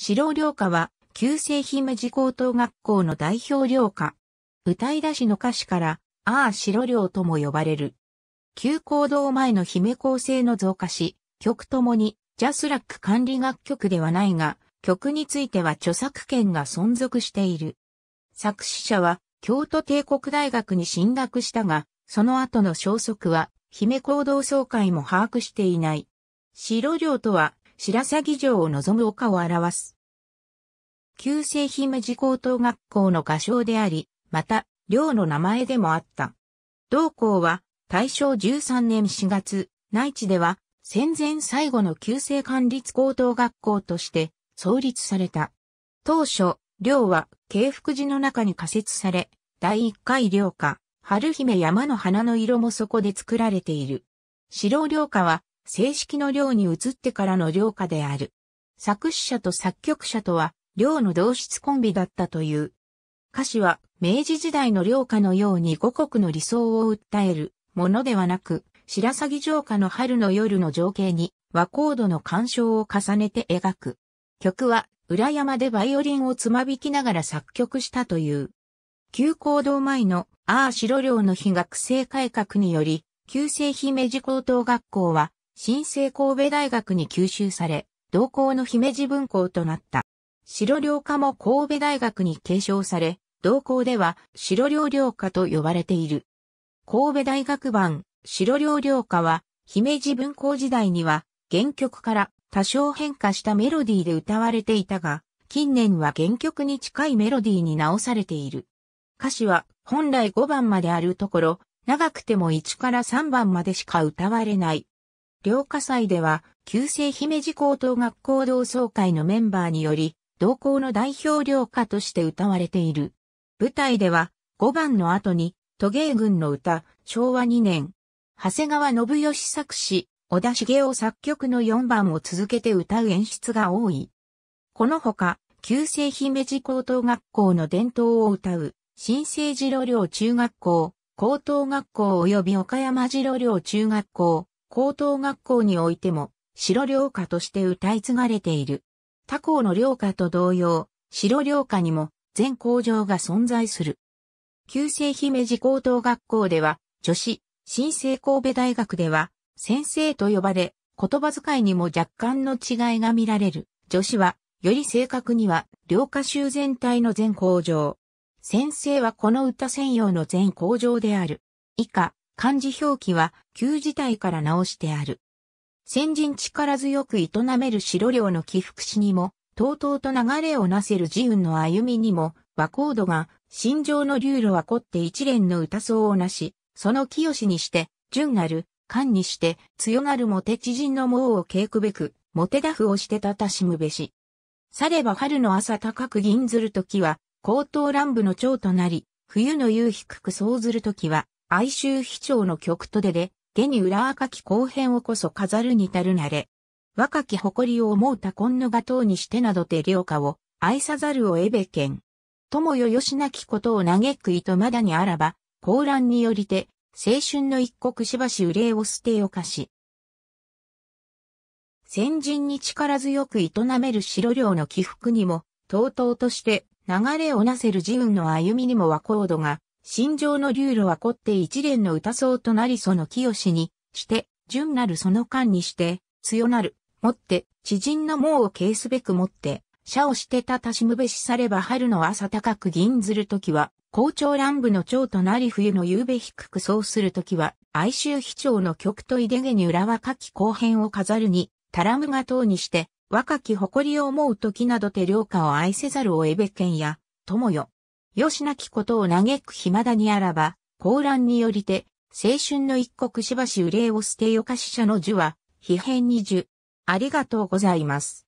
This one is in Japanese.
白良家は、旧制姫路高等学校の代表良歌。歌い出しの歌詞から、ああ白良とも呼ばれる。旧行動前の姫構成の増加し、曲ともに、ジャスラック管理楽曲ではないが、曲については著作権が存続している。作詞者は、京都帝国大学に進学したが、その後の消息は、姫行動総会も把握していない。白領とは、白鷺城を望む丘を表す。旧制姫路高等学校の画商であり、また、寮の名前でもあった。同校は、大正13年4月、内地では、戦前最後の旧制管理高等学校として創立された。当初、寮は慶福寺の中に仮設され、第1回寮下、春姫山の花の色もそこで作られている。白寮下は正式の寮に移ってからの寮歌である。作詞者と作曲者とは、寮の同室コンビだったという。歌詞は、明治時代の寮歌のように五国の理想を訴えるものではなく、白鷺城下の春の夜の情景に和コードの干渉を重ねて描く。曲は、裏山でバイオリンをつまびきながら作曲したという。旧行動前の、ああ白寮の非学生改革により、旧制姫路高等学校は、新生神戸大学に吸収され、同校の姫路分校となった。白領科も神戸大学に継承され、同校では白領領科と呼ばれている。神戸大学版白領領科は、姫路分校時代には原曲から多少変化したメロディーで歌われていたが、近年は原曲に近いメロディーに直されている。歌詞は本来5番まであるところ、長くても1から3番までしか歌われない両火祭では、旧制姫路高等学校同窓会のメンバーにより、同校の代表両歌として歌われている。舞台では、5番の後に、都芸軍の歌、昭和2年、長谷川信義作詞、小田茂雄作曲の4番を続けて歌う演出が多い。このほか、旧制姫路高等学校の伝統を歌う、新生次郎寮中学校、高等学校及び岡山次郎寮中学校、高等学校においても、白良家として歌い継がれている。他校の良家と同様、白良家にも全工場が存在する。旧世姫路高等学校では、女子、新生神戸大学では、先生と呼ばれ、言葉遣いにも若干の違いが見られる。女子は、より正確には、良歌集全体の全工場。先生はこの歌専用の全工場である。以下、漢字表記は旧字体から直してある。先人力強く営める白領の起伏しにも、とうとうと流れをなせる自運の歩みにも、和コードが、心情の流路は凝って一連の歌奏をなし、その清しにして、純なる、漢にして、強がるもて知人の猛を稽くべく、もてだふをしてたたしむべし。されば春の朝高く銀ずるときは、高等乱舞の蝶となり、冬の夕低く奏ずるときは、哀愁非調の曲とでで、下に裏赤き後編をこそ飾るに足るなれ。若き誇りを思うた今のが等にしてなどて良家を愛さざるを得べけん。友よよしなきことを嘆くいとまだにあらば、高乱によりて、青春の一国しばし憂いを捨てよかし。先人に力強く営める白領の起伏にも、とうとうとして流れをなせる自運の歩みにも和光度が心情の流路は凝って一連の歌僧となりその清に、して、純なるその間にして、強なる、もって、知人の毛を消すべくもって、社をしてたたしむべしされば春の朝高く銀ずるときは、校長乱舞の長となり冬の夕べ低くそうするときは、哀愁非調の曲といでげに裏はき後編を飾るに、たらむが塔にして、若き誇りを思うときなどて良家を愛せざるをえべけんや、友よ、よしなきことを嘆く暇だにあらば、高乱によりて、青春の一国しばし憂いを捨てよかし者の樹は、非変に樹。ありがとうございます。